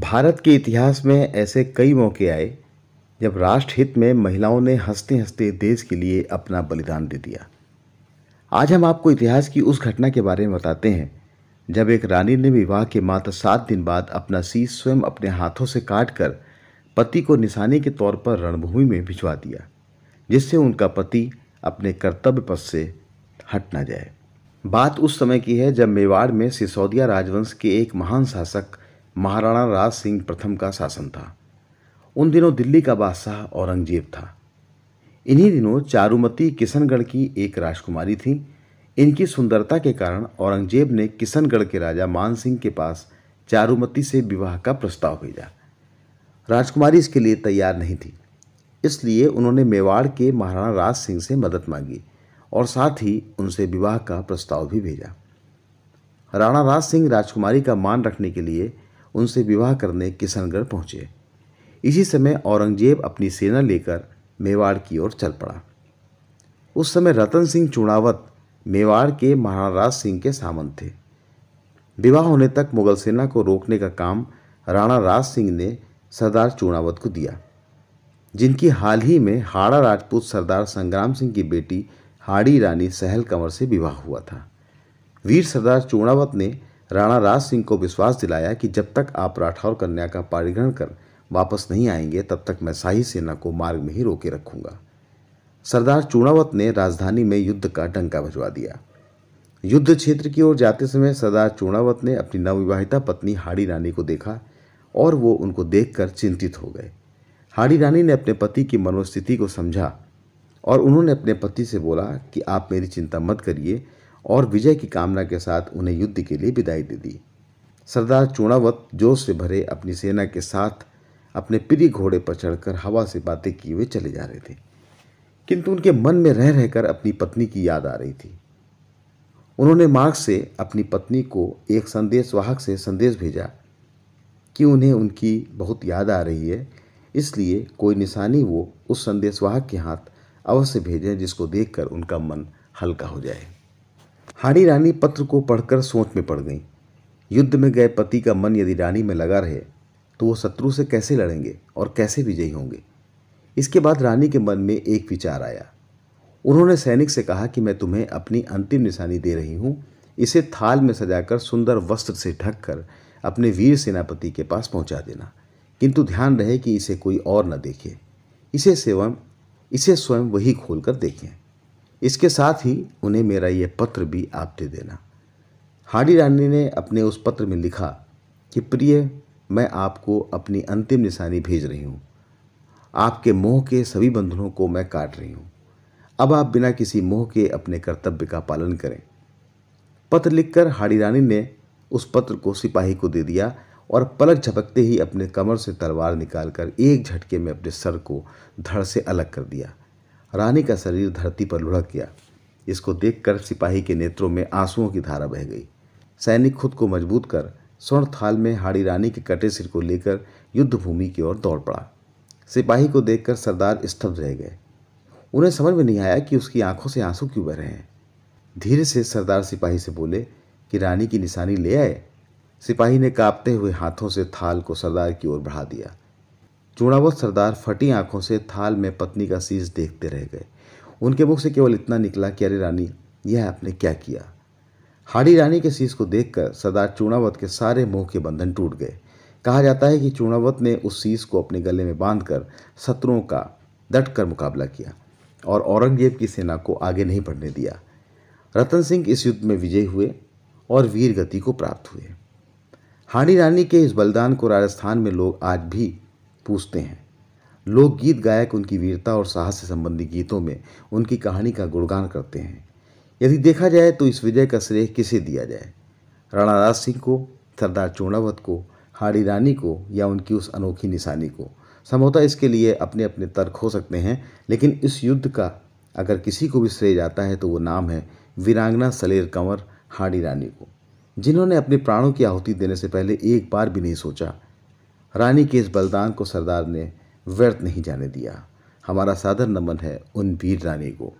भारत के इतिहास में ऐसे कई मौके आए जब राष्ट्र हित में महिलाओं ने हंसते हंसते देश के लिए अपना बलिदान दे दिया आज हम आपको इतिहास की उस घटना के बारे में बताते हैं जब एक रानी ने विवाह के मात्र सात दिन बाद अपना शीश स्वयं अपने हाथों से काट कर पति को निशाने के तौर पर रणभूमि में भिजवा दिया जिससे उनका पति अपने कर्तव्य पथ से हट ना जाए बात उस समय की है जब मेवाड़ में सिसोदिया राजवंश के एक महान शासक महाराणा राज सिंह प्रथम का शासन था उन दिनों दिल्ली का बादशाह औरंगजेब था इन्हीं दिनों चारुमती किशनगढ़ की एक राजकुमारी थी इनकी सुंदरता के कारण औरंगजेब ने किशनगढ़ के राजा मान सिंह के पास चारुमती से विवाह का प्रस्ताव भेजा राजकुमारी इसके लिए तैयार नहीं थी इसलिए उन्होंने मेवाड़ के महाराणा राज सिंह से मदद मांगी और साथ ही उनसे विवाह का प्रस्ताव भी भेजा राणा राज सिंह राजकुमारी का मान रखने के लिए उनसे विवाह करने किशनगढ़ पहुंचे इसी समय औरंगजेब अपनी सेना लेकर मेवाड़ की ओर चल पड़ा उस समय रतन सिंह चुनावत मेवाड़ के महाराज सिंह के सामंत थे विवाह होने तक मुगल सेना को रोकने का काम राणा राज सिंह ने सरदार चुनावत को दिया जिनकी हाल ही में हाड़ा राजपूत सरदार संग्राम सिंह की बेटी हाड़ी रानी सहल कंवर से विवाह हुआ था वीर सरदार चुनावत ने राणा राज सिंह को विश्वास दिलाया कि जब तक आप राठौर कन्या का परिग्रहण कर वापस नहीं आएंगे तब तक मैं शाही सेना को मार्ग में ही रोके रखूंगा सरदार चूणावत ने राजधानी में युद्ध का डंका भजवा दिया युद्ध क्षेत्र की ओर जाते समय सरदार चूणावत ने अपनी नवविवाहिता पत्नी हाड़ी रानी को देखा और वो उनको देखकर चिंतित हो गए हाड़ी रानी ने अपने पति की मनोस्थिति को समझा और उन्होंने अपने पति से बोला कि आप मेरी चिंता मत करिए और विजय की कामना के साथ उन्हें युद्ध के लिए विदाई दे दी सरदार चूणावत जोश से भरे अपनी सेना के साथ अपने प्रिय घोड़े पर चढ़कर हवा से बातें किए हुए चले जा रहे थे किंतु उनके मन में रह रहकर अपनी पत्नी की याद आ रही थी उन्होंने मार्ग से अपनी पत्नी को एक संदेश वाहक से संदेश भेजा कि उन्हें उनकी बहुत याद आ रही है इसलिए कोई निशानी वो उस संदेशवाहक के हाथ अवश्य भेजें जिसको देखकर उनका मन हल्का हो जाए हानि रानी पत्र को पढ़कर सोच में पड़ गई युद्ध में गए पति का मन यदि रानी में लगा रहे तो वो शत्रु से कैसे लड़ेंगे और कैसे विजयी होंगे इसके बाद रानी के मन में एक विचार आया उन्होंने सैनिक से कहा कि मैं तुम्हें अपनी अंतिम निशानी दे रही हूँ इसे थाल में सजाकर सुंदर वस्त्र से ढक कर अपने वीर सेनापति के पास पहुँचा देना किंतु ध्यान रहे कि इसे कोई और न देखे इसे स्वयं इसे स्वयं वही खोलकर देखें इसके साथ ही उन्हें मेरा ये पत्र भी आप दे देना हाडी रानी ने अपने उस पत्र में लिखा कि प्रिय मैं आपको अपनी अंतिम निशानी भेज रही हूँ आपके मोह के सभी बंधनों को मैं काट रही हूँ अब आप बिना किसी मोह के अपने कर्तव्य का पालन करें पत्र लिखकर हाड़ी रानी ने उस पत्र को सिपाही को दे दिया और पलक झपकते ही अपने कमर से तलवार निकालकर एक झटके में अपने सर को धड़ से अलग कर दिया रानी का शरीर धरती पर लुढ़क गया इसको देखकर सिपाही के नेत्रों में आंसुओं की धारा बह गई सैनिक खुद को मजबूत कर स्वर्ण थाल में हाड़ी रानी के कटे सिर को लेकर युद्ध भूमि की ओर दौड़ पड़ा सिपाही को देखकर सरदार स्तब्ध रह गए उन्हें समझ में नहीं आया कि उसकी आंखों से आंसू क्यों बह रहे हैं धीरे से सरदार सिपाही से बोले कि रानी की निशानी ले आए सिपाही ने कांपते हुए हाथों से थाल को सरदार की ओर बढ़ा दिया चूड़ावत सरदार फटी आंखों से थाल में पत्नी का शीश देखते रह गए उनके मुख से केवल इतना निकला कि अरे रानी यह आपने क्या किया हाड़ी रानी के शीश को देखकर सरदार चूणावत के सारे मुंह के बंधन टूट गए कहा जाता है कि चूणावत ने उस शीश को अपने गले में बांधकर शत्रुओं का डट कर मुकाबला किया और औरंगजेब की सेना को आगे नहीं बढ़ने दिया रतन सिंह इस युद्ध में विजय हुए और वीर गति को प्राप्त हुए हाड़ी रानी के इस बलिदान को राजस्थान में लोग आज भी पूछते हैं लोकगीत गायक उनकी वीरता और साहस से संबंधी गीतों में उनकी कहानी का गुणगान करते हैं यदि देखा जाए तो इस विजय का श्रेय किसे दिया जाए राज सिंह को सरदार चूणावत को हाड़ी रानी को या उनकी उस अनोखी निशानी को संभवतः इसके लिए अपने अपने तर्क हो सकते हैं लेकिन इस युद्ध का अगर किसी को भी श्रेय जाता है तो वो नाम है वीरांगना सलेर कंवर हाड़ी रानी को जिन्होंने अपने प्राणों की आहुति देने से पहले एक बार भी नहीं सोचा रानी के इस बलिदान को सरदार ने व्यर्थ नहीं जाने दिया हमारा सादर नमन है उन वीर रानी को